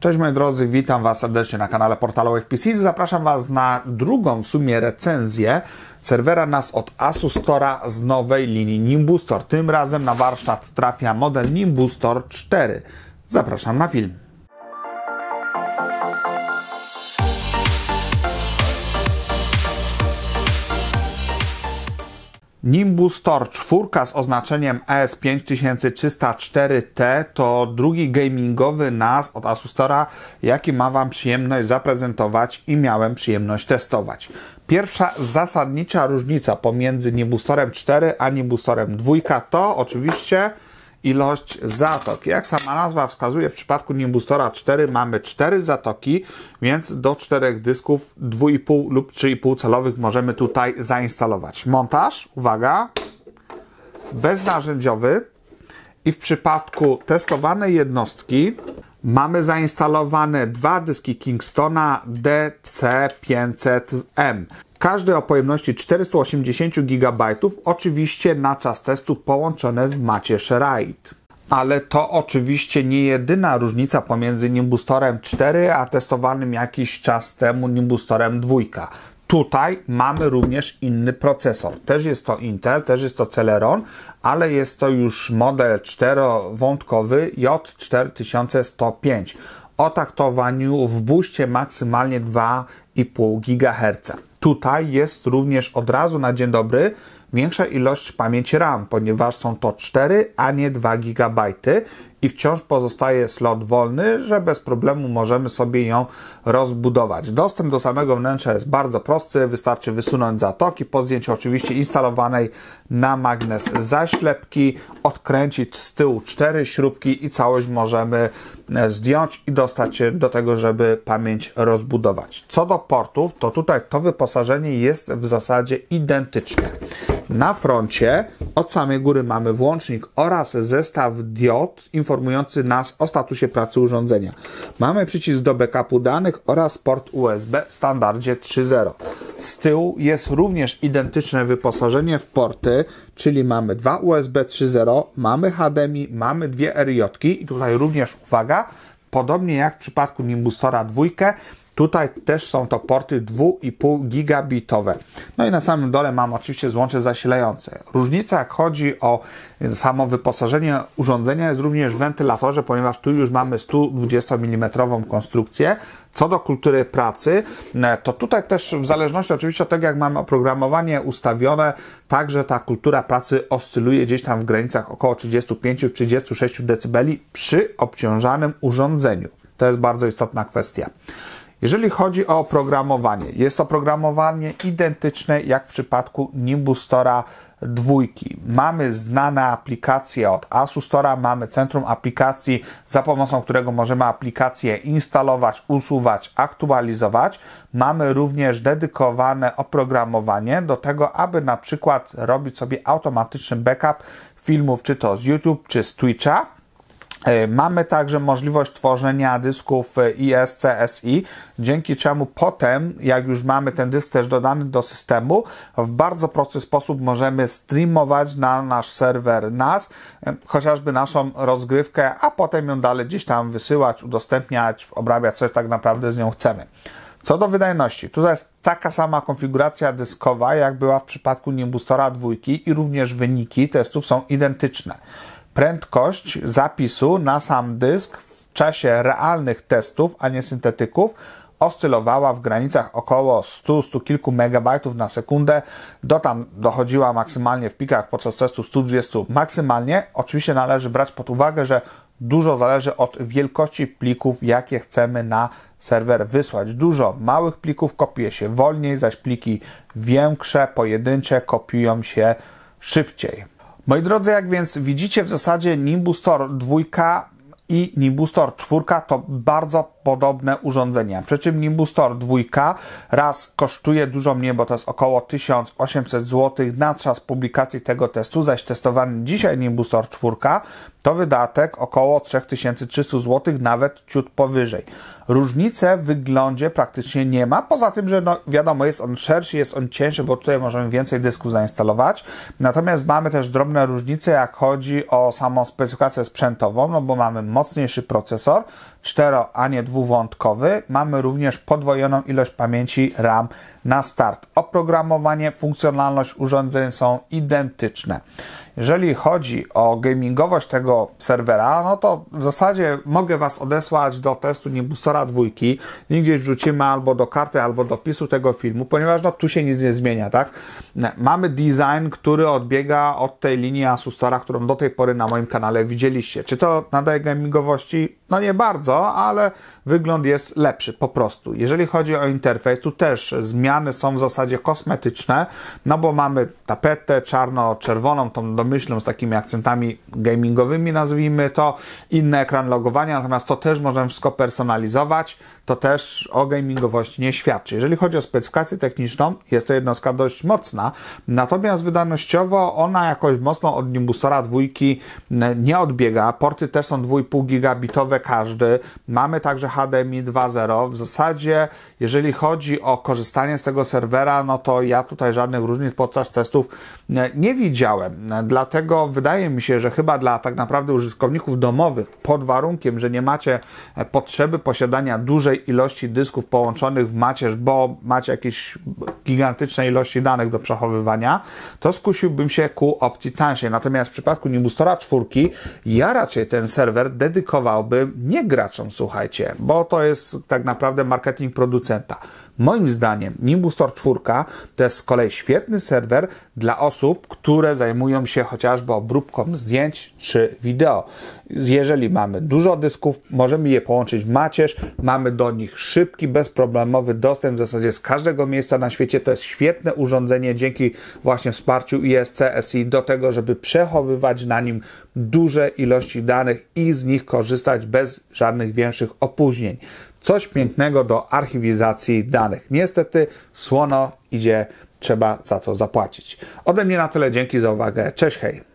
Cześć moi drodzy, witam Was serdecznie na kanale portalu FPC. Zapraszam Was na drugą w sumie recenzję serwera nas od Asus Store'a z nowej linii Nimbustor. Tym razem na warsztat trafia model Nimbustor 4. Zapraszam na film. Nimbus Tor 4 z oznaczeniem ES5304T to drugi gamingowy NAS od Asustora, jaki ma Wam przyjemność zaprezentować i miałem przyjemność testować. Pierwsza zasadnicza różnica pomiędzy Storem 4 a Storem 2 to oczywiście ilość zatok. Jak sama nazwa wskazuje, w przypadku Nimbustora 4 mamy 4 zatoki, więc do 4 dysków 2,5 lub 3,5 calowych możemy tutaj zainstalować. Montaż, uwaga, beznarzędziowy i w przypadku testowanej jednostki mamy zainstalowane dwa dyski Kingstona DC500M. Każdy o pojemności 480 GB, oczywiście na czas testu połączone w macie RAID. Ale to oczywiście nie jedyna różnica pomiędzy Nimbustorem 4 a testowanym jakiś czas temu Nimbustorem 2. Tutaj mamy również inny procesor. Też jest to Intel, też jest to Celeron, ale jest to już model czterowątkowy J4105 o taktowaniu w buście maksymalnie 2,5 GHz. Tutaj jest również od razu na dzień dobry większa ilość pamięci RAM, ponieważ są to 4, a nie 2 GB, i wciąż pozostaje slot wolny, że bez problemu możemy sobie ją rozbudować. Dostęp do samego wnętrza jest bardzo prosty, wystarczy wysunąć zatoki po zdjęciu oczywiście instalowanej na magnes zaślepki, odkręcić z tyłu cztery śrubki i całość możemy e, zdjąć i dostać się do tego, żeby pamięć rozbudować. Co do portów, to tutaj to wyposażenie jest w zasadzie identyczne. Na froncie od samej góry mamy włącznik oraz zestaw diod informujący nas o statusie pracy urządzenia. Mamy przycisk do backupu danych oraz port USB w standardzie 3.0. Z tyłu jest również identyczne wyposażenie w porty, czyli mamy dwa USB 3.0, mamy HDMI, mamy dwie RJ i tutaj również uwaga, podobnie jak w przypadku Nimbustora 2, Tutaj też są to porty 2,5 gigabitowe. No i na samym dole mam oczywiście złącze zasilające. Różnica jak chodzi o samo wyposażenie urządzenia jest również w wentylatorze, ponieważ tu już mamy 120 mm konstrukcję. Co do kultury pracy, e, to tutaj też w zależności oczywiście od tego, jak mamy oprogramowanie ustawione, także ta kultura pracy oscyluje gdzieś tam w granicach około 35-36 dB przy obciążanym urządzeniu. To jest bardzo istotna kwestia. Jeżeli chodzi o oprogramowanie, jest to oprogramowanie identyczne jak w przypadku Nimbus Tora dwójki. Mamy znane aplikacje od Asus Tora, mamy centrum aplikacji, za pomocą którego możemy aplikacje instalować, usuwać, aktualizować. Mamy również dedykowane oprogramowanie do tego, aby na przykład robić sobie automatyczny backup filmów, czy to z YouTube, czy z Twitcha E, mamy także możliwość tworzenia dysków ISCSI, e, dzięki czemu potem, jak już mamy ten dysk też dodany do systemu, w bardzo prosty sposób możemy streamować na nasz serwer NAS, e, chociażby naszą rozgrywkę, a potem ją dalej gdzieś tam wysyłać, udostępniać, obrabiać, co tak naprawdę z nią chcemy. Co do wydajności, tutaj jest taka sama konfiguracja dyskowa, jak była w przypadku Nimbustora 2 i również wyniki testów są identyczne prędkość zapisu na sam dysk w czasie realnych testów, a nie syntetyków, oscylowała w granicach około 100, 100 kilku megabajtów na sekundę. Do tam dochodziła maksymalnie w pikach podczas testu 120 maksymalnie. Oczywiście należy brać pod uwagę, że dużo zależy od wielkości plików, jakie chcemy na serwer wysłać. Dużo małych plików kopiuje się wolniej, zaś pliki większe, pojedyncze kopiują się szybciej. Moi drodzy, jak więc widzicie, w zasadzie Nimbus Tor 2 i Nimbus Tor 4 to bardzo podobne urządzenia. Przy czym Nimbus Tor 2 raz kosztuje dużo mniej, bo to jest około 1800 zł na czas publikacji tego testu, zaś testowany dzisiaj Nimbus Tor 4 to wydatek około 3300 zł, nawet ciut powyżej. Różnice w wyglądzie praktycznie nie ma, poza tym, że no, wiadomo, jest on szerszy, jest on cięższy, bo tutaj możemy więcej dysków zainstalować. Natomiast mamy też drobne różnice, jak chodzi o samą specyfikację sprzętową, no bo mamy mocniejszy procesor, 4, a nie dwuwątkowy. Mamy również podwojoną ilość pamięci RAM na start. Oprogramowanie, funkcjonalność urządzeń są identyczne. Jeżeli chodzi o gamingowość tego serwera, no to w zasadzie mogę Was odesłać do testu Nimbustora dwójki, nigdzie wrzucimy albo do karty, albo do pisu tego filmu, ponieważ no, tu się nic nie zmienia, tak? Mamy design, który odbiega od tej linii Asustora, którą do tej pory na moim kanale widzieliście. Czy to nadaje gamingowości? No nie bardzo, ale wygląd jest lepszy po prostu. Jeżeli chodzi o interfejs, tu też zmiany są w zasadzie kosmetyczne, no bo mamy tapetę czarno-czerwoną, tą dominującą myślą, z takimi akcentami gamingowymi, nazwijmy to, inny ekran logowania, natomiast to też możemy wszystko personalizować, to też o gamingowości nie świadczy. Jeżeli chodzi o specyfikację techniczną, jest to jednostka dość mocna, natomiast wydajnościowo ona jakoś mocno od Nimbustora dwójki nie odbiega. Porty też są 2,5 gigabitowe każdy. Mamy także HDMI 2.0. W zasadzie, jeżeli chodzi o korzystanie z tego serwera, no to ja tutaj żadnych różnic podczas testów nie widziałem. Dla Dlatego wydaje mi się, że chyba dla tak naprawdę użytkowników domowych, pod warunkiem, że nie macie e, potrzeby posiadania dużej ilości dysków połączonych w macierz, bo macie jakieś gigantyczne ilości danych do przechowywania, to skusiłbym się ku opcji tańszej. Natomiast w przypadku Nimbustora 4 ja raczej ten serwer dedykowałbym nie graczom, słuchajcie, bo to jest tak naprawdę marketing producenta. Moim zdaniem Nimbus Store 4 to jest z kolei świetny serwer dla osób, które zajmują się chociażby obróbką zdjęć czy wideo. Jeżeli mamy dużo dysków, możemy je połączyć w macierz, mamy do nich szybki, bezproblemowy dostęp w zasadzie z każdego miejsca na świecie. To jest świetne urządzenie dzięki właśnie wsparciu ISCSI do tego, żeby przechowywać na nim duże ilości danych i z nich korzystać bez żadnych większych opóźnień. Coś pięknego do archiwizacji danych. Niestety słono idzie, trzeba za to zapłacić. Ode mnie na tyle, dzięki za uwagę. Cześć, hej!